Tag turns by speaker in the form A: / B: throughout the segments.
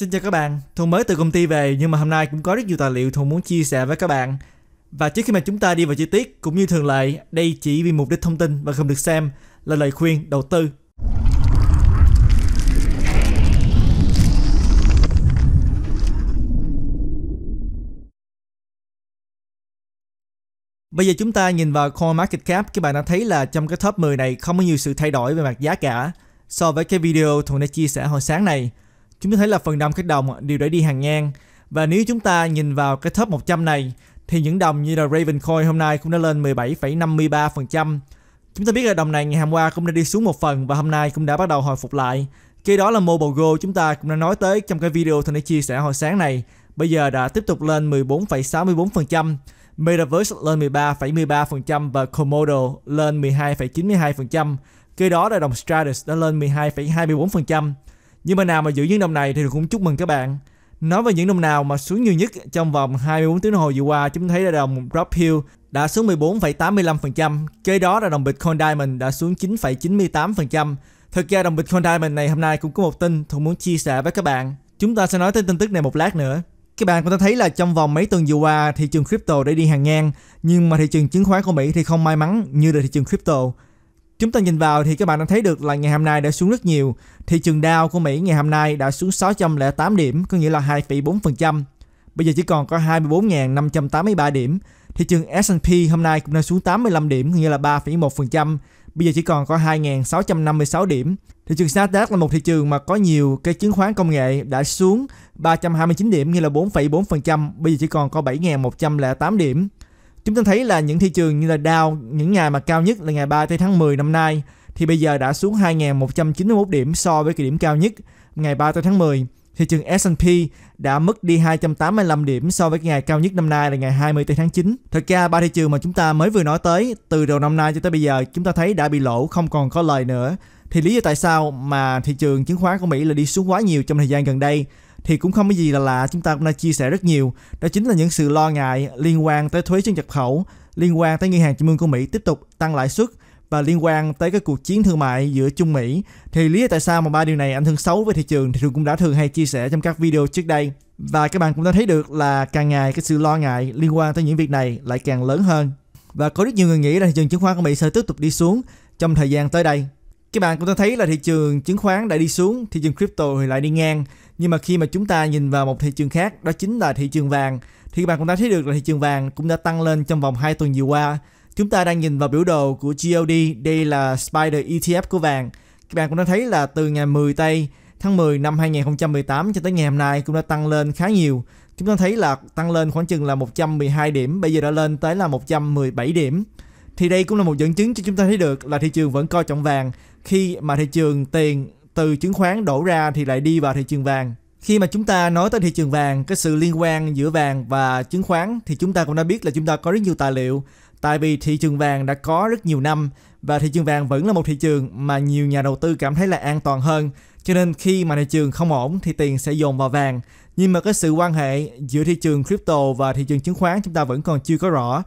A: Xin chào các bạn, Thuần mới từ công ty về nhưng mà hôm nay cũng có rất nhiều tài liệu Thuần muốn chia sẻ với các bạn. Và trước khi mà chúng ta đi vào chi tiết, cũng như thường lệ, đây chỉ vì mục đích thông tin và không được xem là lời khuyên đầu tư. Bây giờ chúng ta nhìn vào Core Market Cap, các bạn đã thấy là trong cái top 10 này không có nhiều sự thay đổi về mặt giá cả so với cái video Thuần đã chia sẻ hồi sáng này. Chúng ta thấy là phần đông các đồng đều đã đi hàng ngang. Và nếu chúng ta nhìn vào cái top 100 này thì những đồng như là Ravencoin hôm nay cũng đã lên 17,53%. Chúng ta biết là đồng này ngày hôm qua cũng đã đi xuống một phần và hôm nay cũng đã bắt đầu hồi phục lại. Cái đó là Mobile Go chúng ta cũng đã nói tới trong cái video Thành đã chia sẻ hồi sáng này. Bây giờ đã tiếp tục lên 14,64%, Metaverse lên 13,13% và Komodo lên 12,92%. Cái đó là đồng Stratus đã lên 12,24%. Nhưng mà nào mà giữ những đồng này thì cũng chúc mừng các bạn. Nói về những đồng nào mà xuống nhiều nhất trong vòng 24 tiếng đồng hồ vừa qua, chúng thấy là đồng Drop Hill đã xuống 14,85%, kế đó là đồng Bitcoin Diamond đã xuống 9,98%. Thực ra đồng Bitcoin Diamond này hôm nay cũng có một tin Thuận muốn chia sẻ với các bạn. Chúng ta sẽ nói tới tin tức này một lát nữa. Các bạn có thể thấy là trong vòng mấy tuần vừa qua thị trường crypto đã đi hàng ngang, nhưng mà thị trường chứng khoán của Mỹ thì không may mắn như là thị trường crypto. Chúng ta nhìn vào thì các bạn đã thấy được là ngày hôm nay đã xuống rất nhiều. Thị trường Dow của Mỹ ngày hôm nay đã xuống 608 điểm, có nghĩa là 2,4%. Bây giờ chỉ còn có 24.583 điểm. Thị trường S&P hôm nay cũng đã xuống 85 điểm, có nghĩa là 3,1%. Bây giờ chỉ còn có 2.656 điểm. Thị trường Nasdaq là một thị trường mà có nhiều cái chứng khoán công nghệ đã xuống 329 điểm, nghĩa là 4,4%. Bây giờ chỉ còn có 7.108 điểm. Chúng ta thấy là những thị trường như là Dow, những ngày mà cao nhất là ngày 3 tới tháng 10 năm nay thì bây giờ đã xuống 2.191 điểm so với kỳ điểm cao nhất ngày 3 tới tháng 10. Thị trường S&P đã mất đi 285 điểm so với ngày cao nhất năm nay là ngày 20 tới tháng 9. Thật ra ba thị trường mà chúng ta mới vừa nói tới từ đầu năm nay cho tới bây giờ chúng ta thấy đã bị lỗ không còn có lời nữa. Thì lý do tại sao mà thị trường chứng khoán của Mỹ là đi xuống quá nhiều trong thời gian gần đây thì cũng không có gì là lạ chúng ta cũng đã chia sẻ rất nhiều đó chính là những sự lo ngại liên quan tới thuế trên nhập khẩu liên quan tới ngân hàng trung ương của Mỹ tiếp tục tăng lãi suất và liên quan tới cái cuộc chiến thương mại giữa Trung Mỹ thì lý do tại sao mà ba điều này ảnh hưởng xấu với thị trường thì tôi cũng đã thường hay chia sẻ trong các video trước đây và các bạn cũng đã thấy được là càng ngày cái sự lo ngại liên quan tới những việc này lại càng lớn hơn và có rất nhiều người nghĩ là thị trường chứng khoán của Mỹ sẽ tiếp tục đi xuống trong thời gian tới đây các bạn cũng đã thấy là thị trường chứng khoán đã đi xuống thị trường crypto thì lại đi ngang nhưng mà khi mà chúng ta nhìn vào một thị trường khác đó chính là thị trường vàng thì các bạn cũng đã thấy được là thị trường vàng cũng đã tăng lên trong vòng 2 tuần vừa qua chúng ta đang nhìn vào biểu đồ của GLD đây là Spider ETF của vàng các bạn cũng đã thấy là từ ngày 10 tây tháng 10 năm 2018 cho tới ngày hôm nay cũng đã tăng lên khá nhiều chúng ta thấy là tăng lên khoảng chừng là 112 điểm bây giờ đã lên tới là 117 điểm thì đây cũng là một dẫn chứng cho chúng ta thấy được là thị trường vẫn coi trọng vàng khi mà thị trường tiền từ chứng khoán đổ ra thì lại đi vào thị trường vàng khi mà chúng ta nói tới thị trường vàng cái sự liên quan giữa vàng và chứng khoán thì chúng ta cũng đã biết là chúng ta có rất nhiều tài liệu tại vì thị trường vàng đã có rất nhiều năm và thị trường vàng vẫn là một thị trường mà nhiều nhà đầu tư cảm thấy là an toàn hơn cho nên khi mà thị trường không ổn thì tiền sẽ dồn vào vàng nhưng mà cái sự quan hệ giữa thị trường crypto và thị trường chứng khoán chúng ta vẫn còn chưa có rõ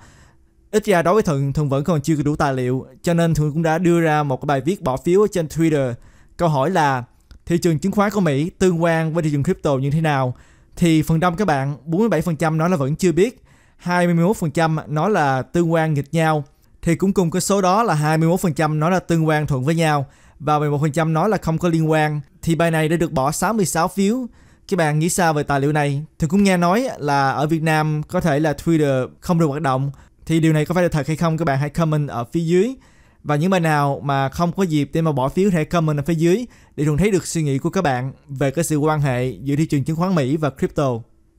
A: ít ra đối với thuận thuận vẫn còn chưa đủ tài liệu cho nên thuận cũng đã đưa ra một cái bài viết bỏ phiếu trên twitter Câu hỏi là thị trường chứng khoán của Mỹ tương quan với thị trường crypto như thế nào? Thì phần đông các bạn, 47% nói là vẫn chưa biết, 21% nói là tương quan nghịch nhau. Thì cũng cùng cái số đó là 21% nói là tương quan thuận với nhau và 11% nói là không có liên quan. Thì bài này đã được bỏ 66 phiếu. Các bạn nghĩ sao về tài liệu này? Thì cũng nghe nói là ở Việt Nam có thể là Twitter không được hoạt động. Thì điều này có phải là thật hay không các bạn hãy comment ở phía dưới. Và những bài nào mà không có dịp để mà bỏ phiếu hãy comment ở phía dưới để thường thấy được suy nghĩ của các bạn về cái sự quan hệ giữa thị trường chứng khoán Mỹ và crypto.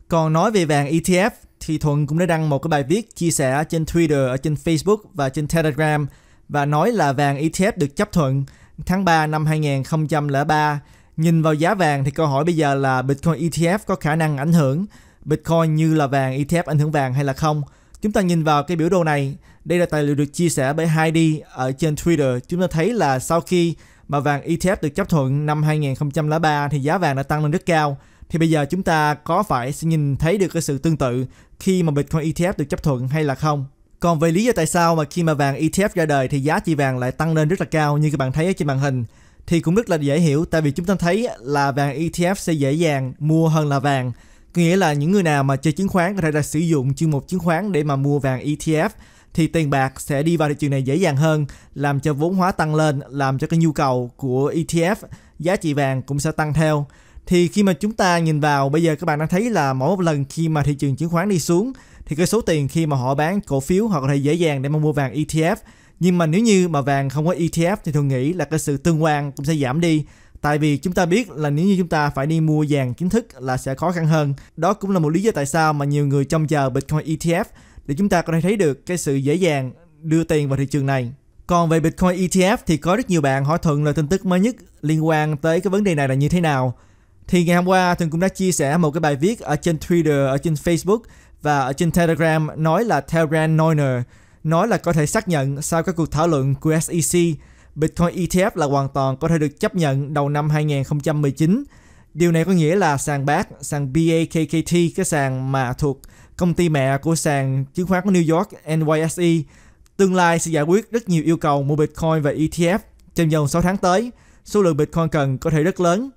A: Còn nói về vàng ETF thì Thuận cũng đã đăng một cái bài viết chia sẻ trên Twitter, ở trên Facebook và trên Telegram và nói là vàng ETF được chấp thuận tháng 3 năm 2003. Nhìn vào giá vàng thì câu hỏi bây giờ là Bitcoin ETF có khả năng ảnh hưởng Bitcoin như là vàng ETF ảnh hưởng vàng hay là không? Chúng ta nhìn vào cái biểu đồ này, đây là tài liệu được chia sẻ bởi Heidi ở trên Twitter. Chúng ta thấy là sau khi mà vàng ETF được chấp thuận năm 2003 thì giá vàng đã tăng lên rất cao. Thì bây giờ chúng ta có phải sẽ nhìn thấy được cái sự tương tự khi mà Bitcoin ETF được chấp thuận hay là không? Còn về lý do tại sao mà khi mà vàng ETF ra đời thì giá trị vàng lại tăng lên rất là cao như các bạn thấy ở trên màn hình thì cũng rất là dễ hiểu tại vì chúng ta thấy là vàng ETF sẽ dễ dàng mua hơn là vàng nghĩa là những người nào mà chơi chứng khoán có thể là sử dụng chuyên mục chứng khoán để mà mua vàng ETF thì tiền bạc sẽ đi vào thị trường này dễ dàng hơn, làm cho vốn hóa tăng lên, làm cho cái nhu cầu của ETF, giá trị vàng cũng sẽ tăng theo. Thì khi mà chúng ta nhìn vào bây giờ các bạn đã thấy là mỗi một lần khi mà thị trường chứng khoán đi xuống thì cái số tiền khi mà họ bán cổ phiếu hoặc là dễ dàng để mà mua vàng ETF. Nhưng mà nếu như mà vàng không có ETF thì thường nghĩ là cái sự tương quan cũng sẽ giảm đi Tại vì chúng ta biết là nếu như chúng ta phải đi mua vàng chính thức là sẽ khó khăn hơn. Đó cũng là một lý do tại sao mà nhiều người trông chờ Bitcoin ETF để chúng ta có thể thấy được cái sự dễ dàng đưa tiền vào thị trường này. Còn về Bitcoin ETF thì có rất nhiều bạn hỏi Thuận là tin tức mới nhất liên quan tới cái vấn đề này là như thế nào. Thì ngày hôm qua Thuận cũng đã chia sẻ một cái bài viết ở trên Twitter, ở trên Facebook và ở trên Telegram nói là Telegram Noiner nói là có thể xác nhận sau các cuộc thảo luận của SEC Bitcoin ETF là hoàn toàn có thể được chấp nhận đầu năm 2019. Điều này có nghĩa là sàn BAC, sàn BAKKT, cái sàn mà thuộc công ty mẹ của sàn chứng khoán của New York NYSE, tương lai sẽ giải quyết rất nhiều yêu cầu mua Bitcoin và ETF trong vòng 6 tháng tới. Số lượng Bitcoin cần có thể rất lớn.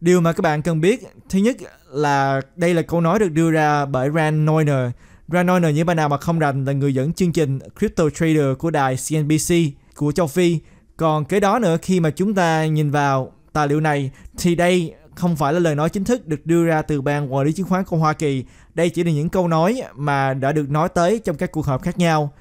A: Điều mà các bạn cần biết, thứ nhất là đây là câu nói được đưa ra bởi Rand Neuner. Rand Neuner những bạn nào mà không rành là người dẫn chương trình Crypto Trader của đài CNBC của châu Phi còn kế đó nữa khi mà chúng ta nhìn vào tài liệu này thì đây không phải là lời nói chính thức được đưa ra từ ban quản lý chứng khoán của Hoa Kỳ. Đây chỉ là những câu nói mà đã được nói tới trong các cuộc họp khác nhau.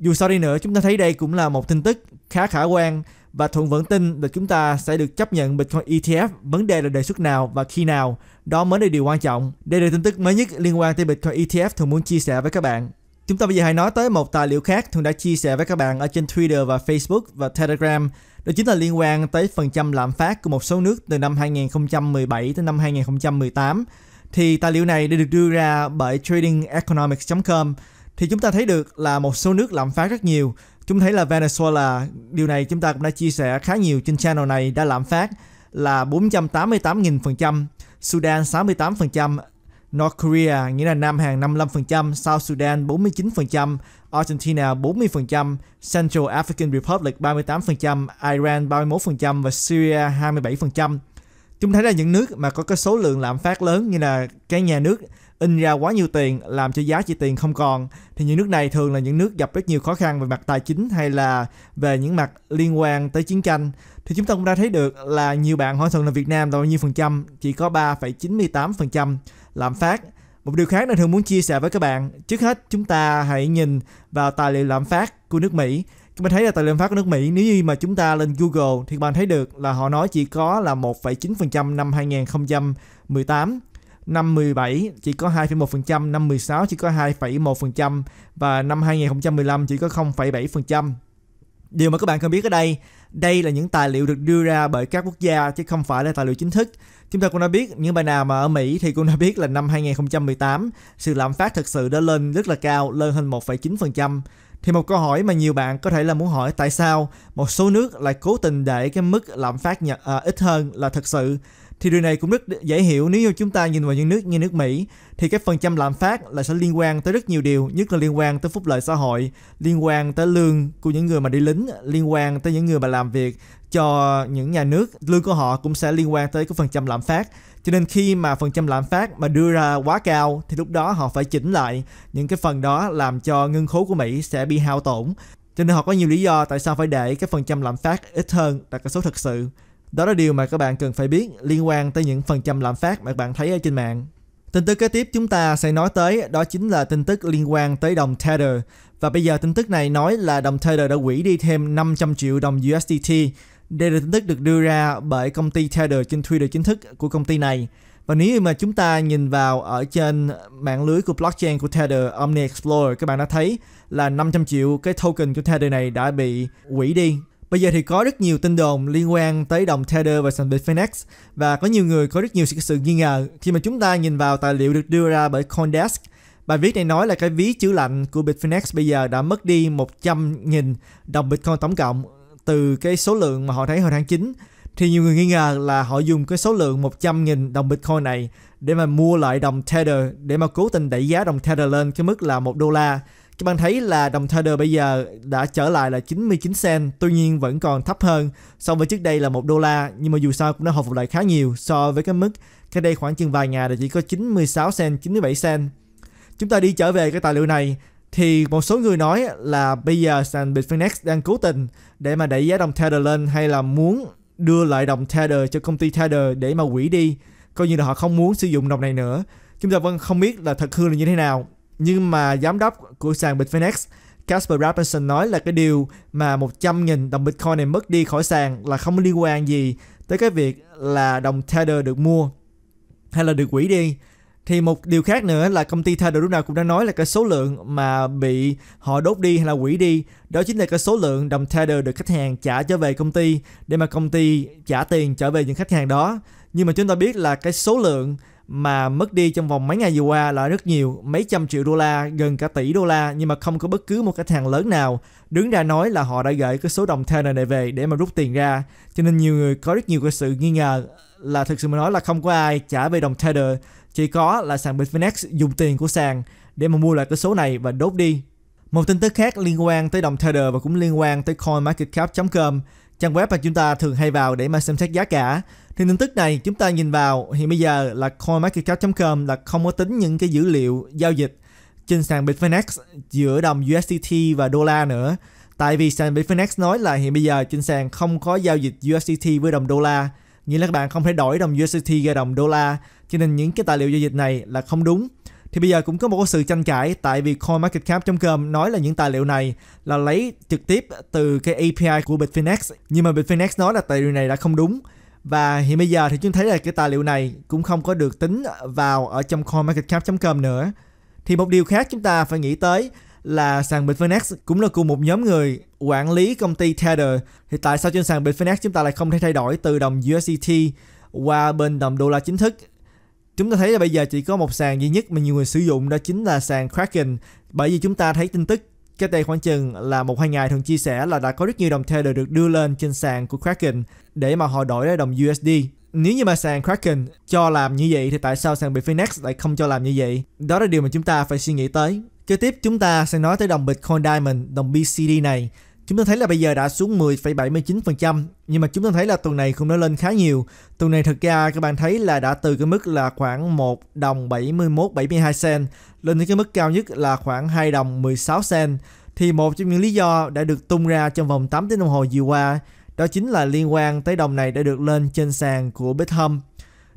A: Dù sao đi nữa, chúng ta thấy đây cũng là một tin tức khá khả quan và thuận vẫn tin là chúng ta sẽ được chấp nhận Bitcoin ETF. Vấn đề là đề xuất nào và khi nào, đó mới là điều quan trọng. Đây là tin tức mới nhất liên quan tới Bitcoin ETF thường muốn chia sẻ với các bạn. Chúng ta bây giờ hãy nói tới một tài liệu khác thường đã chia sẻ với các bạn ở trên Twitter và Facebook và Telegram. Đó chính là liên quan tới phần trăm lạm phát của một số nước từ năm 2017 tới năm 2018. Thì tài liệu này đã được đưa ra bởi tradingeconomics.com. Thì chúng ta thấy được là một số nước lạm phát rất nhiều. Chúng thấy là Venezuela, điều này chúng ta cũng đã chia sẻ khá nhiều trên channel này đã lạm phát là 488.000%, Sudan 68%, North Korea nghĩa là Nam Hàn 55%, South Sudan 49%, Argentina 40%, Central African Republic 38%, Iran 31% và Syria 27%. Chúng thấy là những nước mà có cái số lượng lạm phát lớn như là cái nhà nước in ra quá nhiều tiền làm cho giá trị tiền không còn thì những nước này thường là những nước gặp rất nhiều khó khăn về mặt tài chính hay là về những mặt liên quan tới chiến tranh thì chúng ta cũng đã thấy được là nhiều bạn hỏi thường là Việt Nam là bao nhiêu phần trăm chỉ có 3,98 phần trăm lạm phát. Một điều khác nên thường muốn chia sẻ với các bạn, trước hết chúng ta hãy nhìn vào tài liệu lạm phát của nước Mỹ. Các bạn thấy là tài liệu lạm phát của nước Mỹ nếu như mà chúng ta lên Google thì các bạn thấy được là họ nói chỉ có là 1,9% năm 2018 năm 17 chỉ có 2,1%, năm 16 chỉ có 2,1% và năm 2015 chỉ có 0,7%. Điều mà các bạn cần biết ở đây, đây là những tài liệu được đưa ra bởi các quốc gia chứ không phải là tài liệu chính thức. Chúng ta cũng đã biết những bài nào mà ở Mỹ thì cũng đã biết là năm 2018 sự lạm phát thực sự đã lên rất là cao, lên hơn 1,9%. Thì một câu hỏi mà nhiều bạn có thể là muốn hỏi tại sao một số nước lại cố tình để cái mức lạm phát nhật, à, ít hơn là thực sự thì điều này cũng rất dễ hiểu nếu như chúng ta nhìn vào những nước như nước Mỹ thì cái phần trăm lạm phát là sẽ liên quan tới rất nhiều điều, nhất là liên quan tới phúc lợi xã hội, liên quan tới lương của những người mà đi lính, liên quan tới những người mà làm việc cho những nhà nước, lương của họ cũng sẽ liên quan tới cái phần trăm lạm phát. Cho nên khi mà phần trăm lạm phát mà đưa ra quá cao thì lúc đó họ phải chỉnh lại những cái phần đó làm cho ngân khố của Mỹ sẽ bị hao tổn. Cho nên họ có nhiều lý do tại sao phải để cái phần trăm lạm phát ít hơn là cái số thật sự. Đó là điều mà các bạn cần phải biết liên quan tới những phần trăm lạm phát mà các bạn thấy ở trên mạng. Tin tức kế tiếp chúng ta sẽ nói tới đó chính là tin tức liên quan tới đồng Tether. Và bây giờ tin tức này nói là đồng Tether đã quỷ đi thêm 500 triệu đồng USDT. Đây là tin tức được đưa ra bởi công ty Tether trên Twitter chính thức của công ty này. Và nếu như mà chúng ta nhìn vào ở trên mạng lưới của blockchain của Tether Omni Explorer, các bạn đã thấy là 500 triệu cái token của Tether này đã bị quỷ đi Bây giờ thì có rất nhiều tin đồn liên quan tới đồng Tether và sàn Bitfinex và có nhiều người có rất nhiều sự, nghi ngờ khi mà chúng ta nhìn vào tài liệu được đưa ra bởi CoinDesk. Bài viết này nói là cái ví chữ lạnh của Bitfinex bây giờ đã mất đi 100.000 đồng Bitcoin tổng cộng từ cái số lượng mà họ thấy hồi tháng 9 thì nhiều người nghi ngờ là họ dùng cái số lượng 100.000 đồng Bitcoin này để mà mua lại đồng Tether để mà cố tình đẩy giá đồng Tether lên cái mức là 1 đô la các bạn thấy là đồng Tether bây giờ đã trở lại là 99 cent, tuy nhiên vẫn còn thấp hơn so với trước đây là một đô la, nhưng mà dù sao cũng đã hồi phục lại khá nhiều so với cái mức cách đây khoảng chừng vài ngày là chỉ có 96 cent, 97 cent. Chúng ta đi trở về cái tài liệu này thì một số người nói là bây giờ sàn Bitfinex đang cố tình để mà đẩy giá đồng Tether lên hay là muốn đưa lại đồng Tether cho công ty Tether để mà quỷ đi, coi như là họ không muốn sử dụng đồng này nữa. Chúng ta vẫn không biết là thật hư là như thế nào nhưng mà giám đốc của sàn Bitfinex Casper Robinson nói là cái điều mà 100.000 đồng Bitcoin này mất đi khỏi sàn là không liên quan gì tới cái việc là đồng Tether được mua hay là được quỹ đi. Thì một điều khác nữa là công ty Tether lúc nào cũng đã nói là cái số lượng mà bị họ đốt đi hay là quỹ đi đó chính là cái số lượng đồng Tether được khách hàng trả trở về công ty để mà công ty trả tiền trở về những khách hàng đó. Nhưng mà chúng ta biết là cái số lượng mà mất đi trong vòng mấy ngày vừa qua là rất nhiều, mấy trăm triệu đô la, gần cả tỷ đô la nhưng mà không có bất cứ một khách hàng lớn nào đứng ra nói là họ đã gửi cái số đồng Tether này về để mà rút tiền ra. Cho nên nhiều người có rất nhiều cái sự nghi ngờ là thực sự mà nói là không có ai trả về đồng Tether, chỉ có là sàn Bitfinex dùng tiền của sàn để mà mua lại cái số này và đốt đi. Một tin tức khác liên quan tới đồng Tether và cũng liên quan tới coinmarketcap.com, trang web mà chúng ta thường hay vào để mà xem xét giá cả thì tin tức này chúng ta nhìn vào hiện bây giờ là CoinMarketCap.com là không có tính những cái dữ liệu giao dịch trên sàn Bitfinex giữa đồng USDT và đô la nữa. Tại vì sàn Bitfinex nói là hiện bây giờ trên sàn không có giao dịch USDT với đồng đô la. Nghĩa là các bạn không thể đổi đồng USDT ra đồng đô la. Cho nên những cái tài liệu giao dịch này là không đúng. Thì bây giờ cũng có một sự tranh cãi tại vì CoinMarketCap.com nói là những tài liệu này là lấy trực tiếp từ cái API của Bitfinex. Nhưng mà Bitfinex nói là tài liệu này đã không đúng và hiện bây giờ thì chúng thấy là cái tài liệu này cũng không có được tính vào ở trong coinmarketcap.com nữa. Thì một điều khác chúng ta phải nghĩ tới là sàn Bitfinex cũng là cùng một nhóm người quản lý công ty Tether. Thì tại sao trên sàn Bitfinex chúng ta lại không thể thay đổi từ đồng USDT qua bên đồng đô la chính thức? Chúng ta thấy là bây giờ chỉ có một sàn duy nhất mà nhiều người sử dụng đó chính là sàn Kraken bởi vì chúng ta thấy tin tức Cách đây khoảng chừng là một hai ngày thường chia sẻ là đã có rất nhiều đồng Tether được đưa lên trên sàn của Kraken để mà họ đổi lấy đồng USD. Nếu như mà sàn Kraken cho làm như vậy thì tại sao sàn Bitfinex lại không cho làm như vậy? Đó là điều mà chúng ta phải suy nghĩ tới. Kế tiếp chúng ta sẽ nói tới đồng Bitcoin Diamond, đồng BCD này. Chúng ta thấy là bây giờ đã xuống 10,79% nhưng mà chúng ta thấy là tuần này cũng đã lên khá nhiều. Tuần này thực ra các bạn thấy là đã từ cái mức là khoảng 1 đồng 71 72 cent lên đến cái mức cao nhất là khoảng 2 đồng 16 sen Thì một trong những lý do đã được tung ra trong vòng 8 tiếng đồng hồ vừa qua đó chính là liên quan tới đồng này đã được lên trên sàn của Bithumb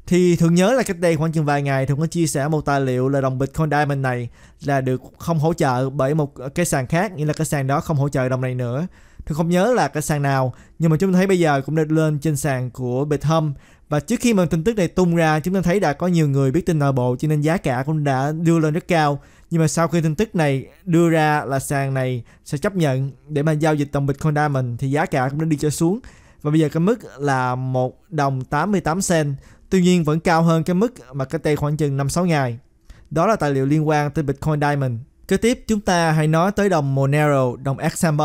A: thì thường nhớ là cách đây khoảng chừng vài ngày thường có chia sẻ một tài liệu là đồng Bitcoin Diamond này là được không hỗ trợ bởi một cái sàn khác nghĩa là cái sàn đó không hỗ trợ đồng này nữa thường không nhớ là cái sàn nào nhưng mà chúng ta thấy bây giờ cũng được lên trên sàn của Bithum và trước khi mà tin tức này tung ra chúng ta thấy đã có nhiều người biết tin nội bộ cho nên giá cả cũng đã đưa lên rất cao nhưng mà sau khi tin tức này đưa ra là sàn này sẽ chấp nhận để mà giao dịch đồng Bitcoin Diamond thì giá cả cũng đã đi cho xuống và bây giờ cái mức là một đồng 88 cent Tuy nhiên vẫn cao hơn cái mức mà cách đây khoảng chừng 5-6 ngày. Đó là tài liệu liên quan tới Bitcoin Diamond. Kế tiếp chúng ta hãy nói tới đồng Monero, đồng XMR.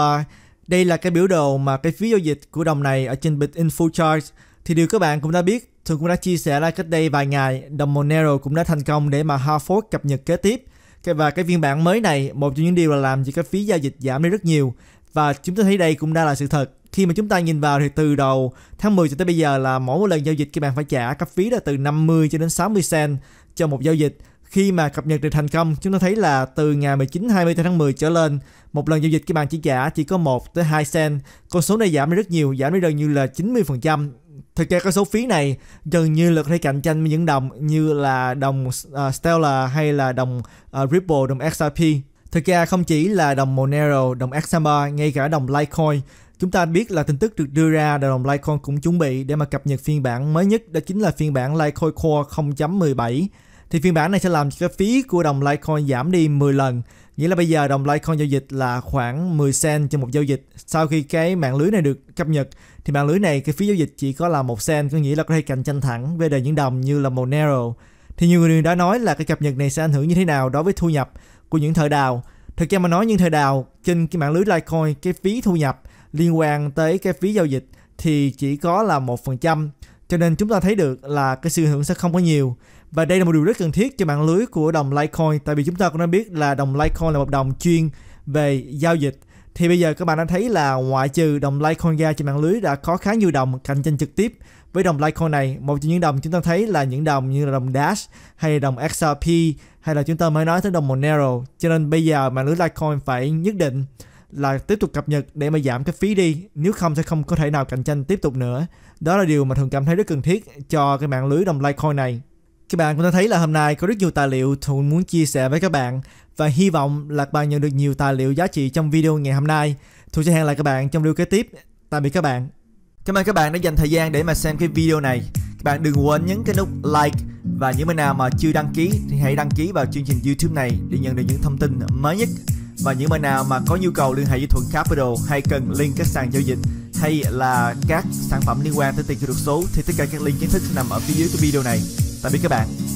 A: Đây là cái biểu đồ mà cái phí giao dịch của đồng này ở trên Bitinfo chart. Thì điều các bạn cũng đã biết, thường cũng đã chia sẻ ra cách đây vài ngày, đồng Monero cũng đã thành công để mà hard fork cập nhật kế tiếp. Và cái phiên bản mới này, một trong những điều là làm cho cái phí giao dịch giảm đi rất nhiều và chúng ta thấy đây cũng đang là sự thật khi mà chúng ta nhìn vào thì từ đầu tháng 10 cho tới bây giờ là mỗi một lần giao dịch các bạn phải trả cấp phí là từ 50 cho đến 60 cent cho một giao dịch khi mà cập nhật được thành công chúng ta thấy là từ ngày 19 20 tháng 10 trở lên một lần giao dịch các bạn chỉ trả chỉ có 1 tới 2 cent con số này giảm đi rất nhiều giảm đi gần như là 90% phần trăm thực ra con số phí này gần như là có thể cạnh tranh với những đồng như là đồng uh, Stellar hay là đồng uh, Ripple đồng XRP Thực ra không chỉ là đồng Monero, đồng Axamba, ngay cả đồng Litecoin, chúng ta biết là tin tức được đưa ra là đồng Litecoin cũng chuẩn bị để mà cập nhật phiên bản mới nhất đó chính là phiên bản Litecoin Core 0.17. Thì phiên bản này sẽ làm cho phí của đồng Litecoin giảm đi 10 lần. Nghĩa là bây giờ đồng Litecoin giao dịch là khoảng 10 cent trên một giao dịch. Sau khi cái mạng lưới này được cập nhật thì mạng lưới này cái phí giao dịch chỉ có là 1 cent, có nghĩa là có thể cạnh tranh thẳng với đời những đồng như là Monero. Thì nhiều người đã nói là cái cập nhật này sẽ ảnh hưởng như thế nào đối với thu nhập của những thợ đào thực ra mà nói những thợ đào trên cái mạng lưới Litecoin cái phí thu nhập liên quan tới cái phí giao dịch thì chỉ có là một phần trăm cho nên chúng ta thấy được là cái sự hưởng sẽ không có nhiều và đây là một điều rất cần thiết cho mạng lưới của đồng Litecoin tại vì chúng ta cũng đã biết là đồng Litecoin là một đồng chuyên về giao dịch thì bây giờ các bạn đã thấy là ngoại trừ đồng Litecoin ra trên mạng lưới đã có khá nhiều đồng cạnh tranh trực tiếp với đồng Litecoin này, một trong những đồng chúng ta thấy là những đồng như là đồng Dash hay đồng XRP hay là chúng ta mới nói tới đồng Monero. Cho nên bây giờ mạng lưới Litecoin phải nhất định là tiếp tục cập nhật để mà giảm cái phí đi nếu không sẽ không có thể nào cạnh tranh tiếp tục nữa đó là điều mà thường cảm thấy rất cần thiết cho cái mạng lưới đồng Litecoin này các bạn cũng đã thấy là hôm nay có rất nhiều tài liệu Thuận muốn chia sẻ với các bạn và hy vọng là các bạn nhận được nhiều tài liệu giá trị trong video ngày hôm nay Thuận sẽ hẹn lại các bạn trong video kế tiếp tạm biệt các bạn Cảm ơn các bạn đã dành thời gian để mà xem cái video này. Các bạn đừng quên nhấn cái nút like và những bạn nào mà chưa đăng ký thì hãy đăng ký vào chương trình YouTube này để nhận được những thông tin mới nhất. Và những bạn nào mà có nhu cầu liên hệ với Thuận Capital hay cần link các sàn giao dịch hay là các sản phẩm liên quan tới tiền kỹ thuật số thì tất cả các link chính thức nằm ở phía dưới cái video này. Tạm biệt các bạn.